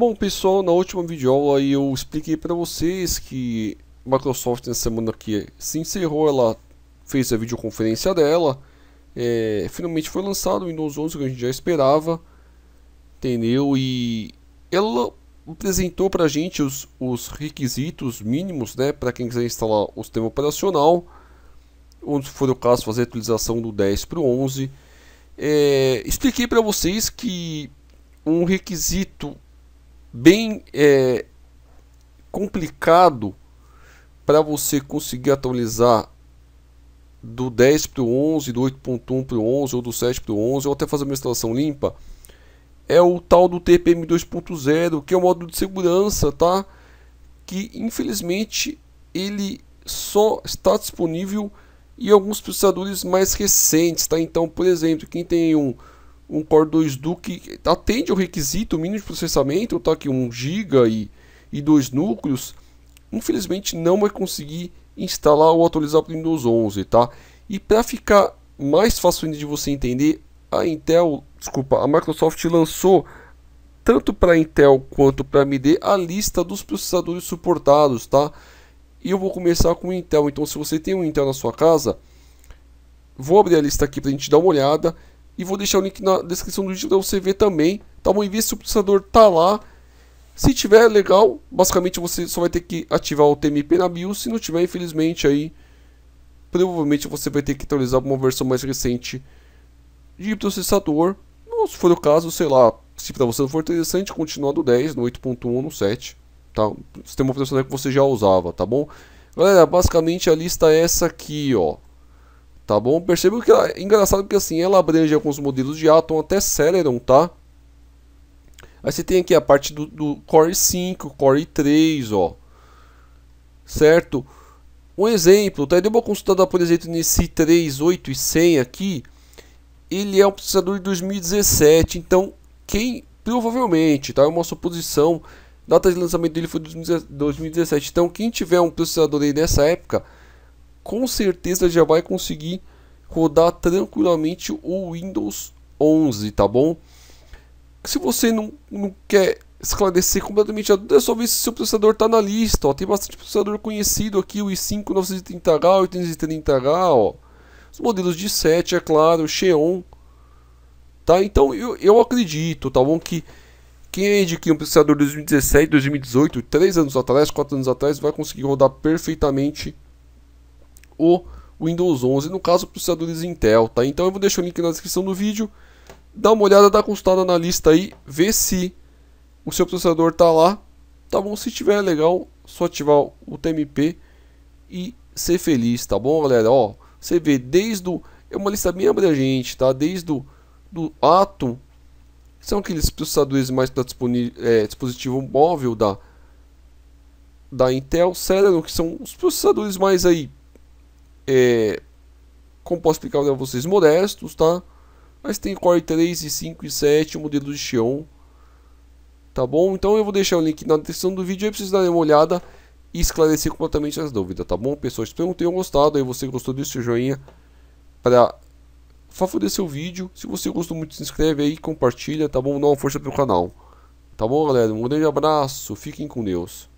Bom pessoal, na última videoaula eu expliquei para vocês que Microsoft na semana que se encerrou, ela fez a videoconferência dela, é, finalmente foi lançado o Windows 11 que a gente já esperava, entendeu? E ela apresentou para a gente os, os requisitos mínimos, né, para quem quiser instalar o sistema operacional, onde for o caso fazer a atualização do 10 para o 11. É, expliquei para vocês que um requisito bem é, complicado para você conseguir atualizar do 10 para o 11, do 8.1 para o 11 ou do 7 para o 11 ou até fazer uma instalação limpa é o tal do TPM 2.0 que é o modo de segurança, tá? Que infelizmente ele só está disponível em alguns processadores mais recentes, tá? Então, por exemplo, quem tem um um Core 2 Duke que atende ao requisito mínimo de processamento, tá aqui 1 GB e, e dois núcleos, infelizmente não vai conseguir instalar ou atualizar para o Windows 11, tá? E para ficar mais fácil de você entender, a Intel, desculpa, a Microsoft lançou tanto para Intel quanto para AMD a lista dos processadores suportados, tá? E eu vou começar com o Intel. Então, se você tem um Intel na sua casa, vou abrir a lista aqui para a gente dar uma olhada. E vou deixar o link na descrição do vídeo para você ver também. Tá bom? E ver se o processador tá lá. Se tiver, legal. Basicamente você só vai ter que ativar o TMP na BIOS. Se não tiver, infelizmente, aí... Provavelmente você vai ter que atualizar uma versão mais recente de processador. Ou se for o caso, sei lá, se para você não for interessante, continuar do 10, no 8.1 no 7. Tá? Sistema operacional que você já usava, tá bom? Galera, basicamente a lista é essa aqui, ó. Tá bom? Perceba que é engraçado que assim, ela abrange alguns modelos de Atom até Celeron, tá? Aí você tem aqui a parte do, do Core 5, Core 3, ó. Certo? Um exemplo, tá? Eu dei uma consultada, por exemplo, nesse 3, 8 e 100 aqui. Ele é um processador de 2017, então quem provavelmente, tá? É uma suposição, data de lançamento dele foi 2017. Então quem tiver um processador aí nessa época com certeza já vai conseguir rodar tranquilamente o Windows 11, tá bom? Se você não, não quer esclarecer completamente a dúvida, é só ver se seu processador está na lista. Ó. Tem bastante processador conhecido aqui, o i5 930H, 830H, ó. os modelos de 7, é claro, o Xeon. Tá? Então eu, eu acredito, tá bom? Que quem é que um processador 2017, 2018, 3 anos atrás, 4 anos atrás, vai conseguir rodar perfeitamente o Windows 11, no caso processadores Intel, tá? Então eu vou deixar o link na descrição do vídeo, dá uma olhada, dá uma consultada na lista aí, vê se o seu processador tá lá, tá bom? Se tiver é legal, só ativar o TMP e ser feliz, tá bom, galera? Ó, você vê desde o, é uma lista bem abrangente, tá? Desde o do Atom, são aqueles processadores mais para é, dispositivo móvel da da Intel Celeron, que são os processadores mais aí é, como posso explicar para vocês, modestos, tá? Mas tem Core 3 e 5 e 7, modelo de Xeon, tá bom? Então eu vou deixar o link na descrição do vídeo aí para vocês darem uma olhada e esclarecer completamente as dúvidas, tá bom? Pessoal, espero que tenham gostado, aí você gostou seu joinha para favorecer o vídeo. Se você gostou muito, se inscreve aí, compartilha, tá bom? Dá uma força pro canal. Tá bom, galera? Um grande abraço, fiquem com Deus.